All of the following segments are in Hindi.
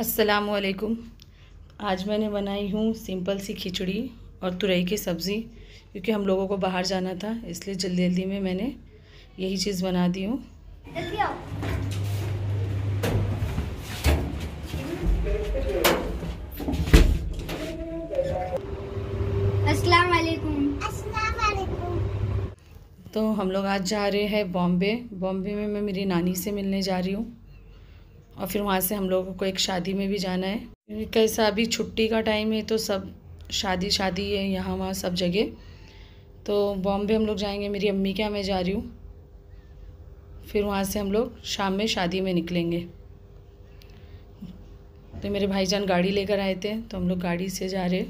असलकुम आज मैंने बनाई हूँ सिंपल सी खिचड़ी और तुरई की सब्ज़ी क्योंकि हम लोगों को बाहर जाना था इसलिए जल्दी जल्दी में मैंने यही चीज़ बना दी हूँ तो हम लोग आज जा रहे हैं बॉम्बे बॉम्बे में मैं मेरी नानी से मिलने जा रही हूँ और फिर वहाँ से हम लोगों को एक शादी में भी जाना है कैसा अभी छुट्टी का टाइम है तो सब शादी शादी है यहाँ वहाँ सब जगह तो बॉम्बे हम लोग जाएंगे मेरी अम्मी के यहाँ मैं जा रही हूँ फिर वहाँ से हम लोग शाम में शादी में निकलेंगे तो मेरे भाईजान गाड़ी लेकर आए थे तो हम लोग गाड़ी से जा रहे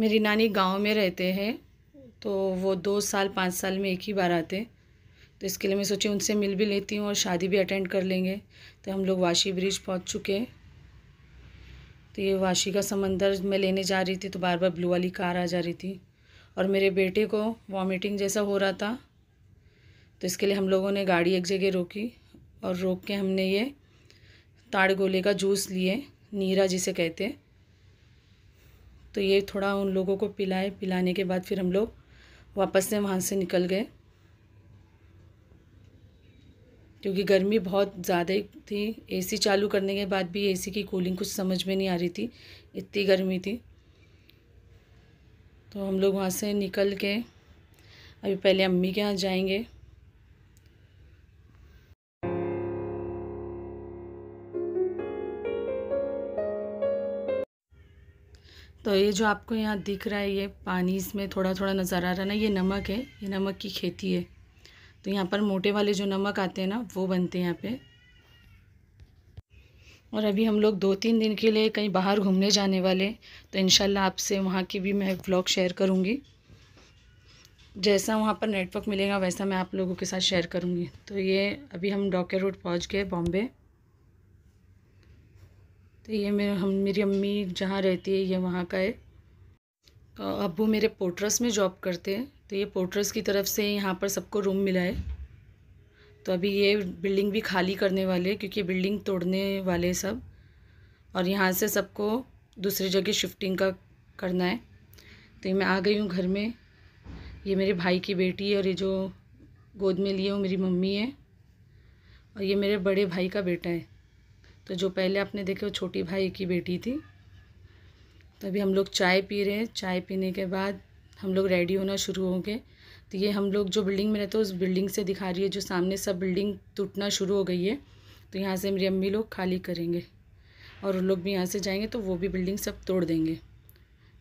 मेरी नानी गांव में रहते हैं तो वो दो साल पाँच साल में एक ही बार आते तो इसके लिए मैं सोची उनसे मिल भी लेती हूँ और शादी भी अटेंड कर लेंगे तो हम लोग वाशी ब्रिज पहुँच चुके हैं तो ये वाशी का समंदर मैं लेने जा रही थी तो बार बार ब्लू वाली कार आ जा रही थी और मेरे बेटे को वॉमिटिंग जैसा हो रहा था तो इसके लिए हम लोगों ने गाड़ी एक जगह रोकी और रोक के हमने ये ताड़ गोले का जूस लिए नीरा जिसे कहते तो ये थोड़ा उन लोगों को पिलाए पिलाने के बाद फिर हम लोग वापस से वहाँ से निकल गए क्योंकि गर्मी बहुत ज़्यादा थी एसी चालू करने के बाद भी एसी की कूलिंग कुछ समझ में नहीं आ रही थी इतनी गर्मी थी तो हम लोग वहाँ से निकल के अभी पहले अम्मी के यहाँ जाएंगे तो ये जो आपको यहाँ दिख रहा है ये पानी इसमें थोड़ा थोड़ा नज़र आ रहा है ना ये नमक है ये नमक की खेती है तो यहाँ पर मोटे वाले जो नमक आते हैं ना वो बनते हैं यहाँ पे और अभी हम लोग दो तीन दिन के लिए कहीं बाहर घूमने जाने वाले तो इन आपसे वहाँ की भी मैं ब्लॉग शेयर करूँगी जैसा वहाँ पर नेटवर्क मिलेगा वैसा मैं आप लोगों के साथ शेयर करूँगी तो ये अभी हम डॉके रोड पहुँच गए बॉम्बे तो ये मेरे हम मेरी अम्मी जहाँ रहती है ये वहाँ का है अबू मेरे पोर्ट्रस में जॉब करते हैं तो ये पोर्टर्स की तरफ से यहाँ पर सबको रूम मिला है तो अभी ये बिल्डिंग भी खाली करने वाले क्योंकि बिल्डिंग तोड़ने वाले सब और यहाँ से सबको दूसरी जगह शिफ्टिंग का करना है तो ये मैं आ गई हूँ घर में ये मेरे भाई की बेटी है और ये जो गोद में लिए हूँ मेरी मम्मी है और ये मेरे बड़े भाई का बेटा है तो जो पहले आपने देखे वो छोटी भाई की बेटी थी तो अभी हम लोग चाय पी रहे हैं चाय पीने के बाद हम लोग रेडी होना शुरू होंगे तो ये हम लोग जो बिल्डिंग में रहते हैं उस बिल्डिंग से दिखा रही है जो सामने सब बिल्डिंग टूटना शुरू हो गई है तो यहाँ से मेरी अम्मी लोग खाली करेंगे और उन लोग भी यहाँ से जाएंगे तो वो भी बिल्डिंग सब तोड़ देंगे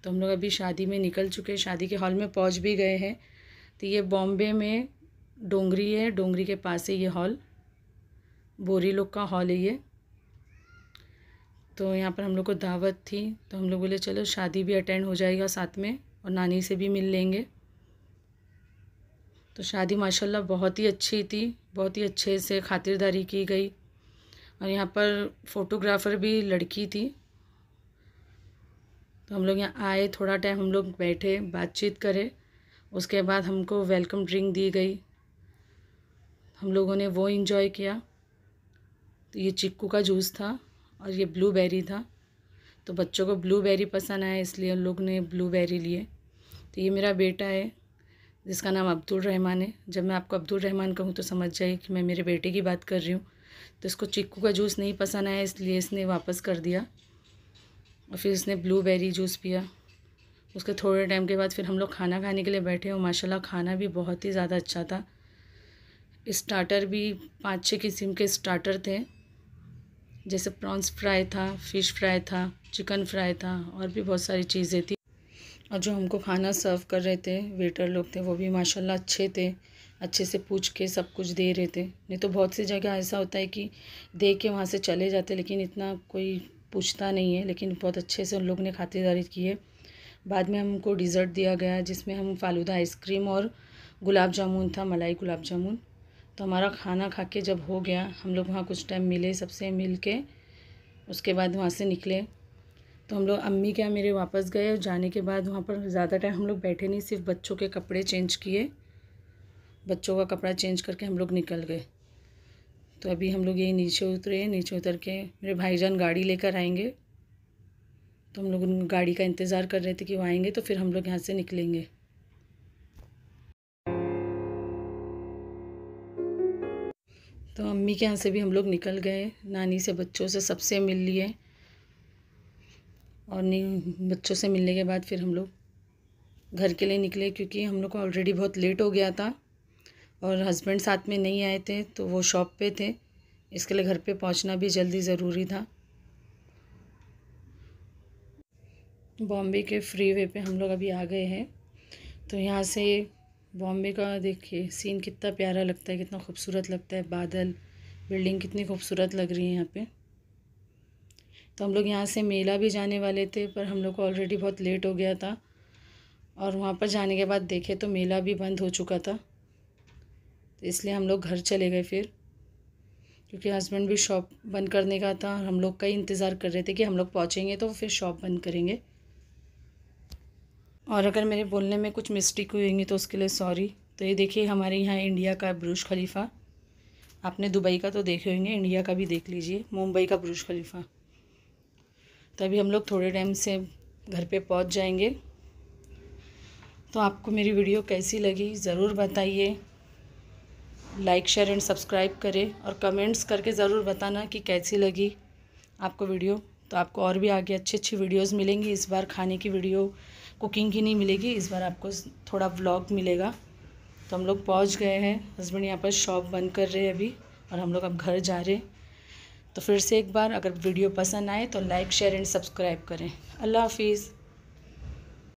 तो हम लोग अभी शादी में निकल चुके हैं शादी के हॉल में पहुँच भी गए हैं तो ये बॉम्बे में डोंगरी है डोंगरी के पास है ये हॉल बोरी लोग का हॉल है ये तो यहाँ पर हम लोग को दावत थी तो हम लोग बोले चलो शादी भी अटेंड हो जाएगा साथ में और नानी से भी मिल लेंगे तो शादी माशाल्लाह बहुत ही अच्छी थी बहुत ही अच्छे से खातिरदारी की गई और यहाँ पर फ़ोटोग्राफ़र भी लड़की थी तो हम लोग यहाँ आए थोड़ा टाइम हम लोग बैठे बातचीत करे उसके बाद हमको वेलकम ड्रिंक दी गई हम लोगों ने वो इन्जॉय किया तो ये चिक्कू का जूस था और ये ब्लूबेरी था तो बच्चों को ब्लूबेरी पसंद आया इसलिए उन लोग ने ब्लूबेरी लिए तो ये मेरा बेटा है जिसका नाम अब्दुल रहमान है जब मैं आपको अब्दुल रहमान कहूँ तो समझ जाइए कि मैं मेरे बेटे की बात कर रही हूँ तो इसको चिक्कू का जूस नहीं पसंद आया इसलिए इसने वापस कर दिया और फिर इसने ब्लूबेरी जूस पिया उसके थोड़े टाइम के बाद फिर हम लोग खाना खाने के लिए बैठे और माशाल्लाह खाना भी बहुत ही ज़्यादा अच्छा था स्टार्टर भी पाँच छः किस्म के स्टार्टर थे जैसे प्रॉन्स फ्राई था फ़िश फ्राई था चिकन फ्राई था और भी बहुत सारी चीज़ें थी और जो हमको खाना सर्व कर रहे थे वेटर लोग थे वो भी माशाल्लाह अच्छे थे अच्छे से पूछ के सब कुछ दे रहे थे नहीं तो बहुत सी जगह ऐसा होता है कि दे के वहाँ से चले जाते लेकिन इतना कोई पूछता नहीं है लेकिन बहुत अच्छे से उन लोग ने खातिरदारी की है बाद में हमको डिज़र्ट दिया गया जिसमें हम फालूदा आइसक्रीम और गुलाब जामुन था मलाई गुलाब जामुन तो हमारा खाना खा के जब हो गया हम लोग वहाँ कुछ टाइम मिले सबसे मिल के उसके बाद वहाँ से निकले तो हम लोग अम्मी क्या मेरे वापस गए और जाने के बाद वहाँ पर ज़्यादा टाइम हम लोग बैठे नहीं सिर्फ बच्चों के कपड़े चेंज किए बच्चों का कपड़ा चेंज करके हम लोग निकल गए तो अभी हम लोग यही नीचे उतरे नीचे उतर के मेरे भाईजान गाड़ी लेकर आएंगे तो हम लोग गाड़ी का इंतज़ार कर रहे थे कि वो आएंगे तो फिर हम लोग यहाँ से निकलेंगे तो अम्मी के यहाँ से भी हम लोग निकल गए नानी से बच्चों से सबसे मिल लिए और बच्चों से मिलने के बाद फिर हम लोग घर के लिए निकले क्योंकि हम लोग को ऑलरेडी बहुत लेट हो गया था और हस्बैंड साथ में नहीं आए थे तो वो शॉप पे थे इसके लिए घर पे पहुंचना भी जल्दी ज़रूरी था बॉम्बे के फ्री वे पे हम लोग अभी आ गए हैं तो यहाँ से बॉम्बे का देखिए सीन कितना प्यारा लगता है कितना खूबसूरत लगता है बादल बिल्डिंग कितनी खूबसूरत लग रही है यहाँ पे तो हम लोग यहाँ से मेला भी जाने वाले थे पर हम लोग को ऑलरेडी बहुत लेट हो गया था और वहाँ पर जाने के बाद देखे तो मेला भी बंद हो चुका था तो इसलिए हम लोग घर चले गए फिर क्योंकि हस्बैंड भी शॉप बंद करने का था और हम लोग का इंतज़ार कर रहे थे कि हम लोग पहुँचेंगे तो फिर शॉप बंद करेंगे और अगर मेरे बोलने में कुछ मिस्टेक हुई होंगी तो उसके लिए सॉरी तो ये देखिए हमारे यहाँ इंडिया का ब्रूज खलीफा आपने दुबई का तो देखे होंगे इंडिया का भी देख लीजिए मुंबई का ब्रूज खलीफा तो अभी हम लोग थोड़े टाइम से घर पे पहुँच जाएंगे तो आपको मेरी वीडियो कैसी लगी ज़रूर बताइए लाइक शेयर एंड सब्सक्राइब करें और कमेंट्स करके ज़रूर बताना कि कैसी लगी आपको वीडियो तो आपको और भी आगे अच्छी अच्छी वीडियोज़ मिलेंगी इस बार खाने की वीडियो कुकिंग ही नहीं मिलेगी इस बार आपको थोड़ा व्लॉग मिलेगा तो हम लोग पहुंच गए हैं हस्बैंड यहाँ पर शॉप बंद कर रहे हैं अभी और हम लोग अब घर जा रहे हैं तो फिर से एक बार अगर वीडियो पसंद आए तो लाइक शेयर एंड सब्सक्राइब करें अल्लाह हाफिज़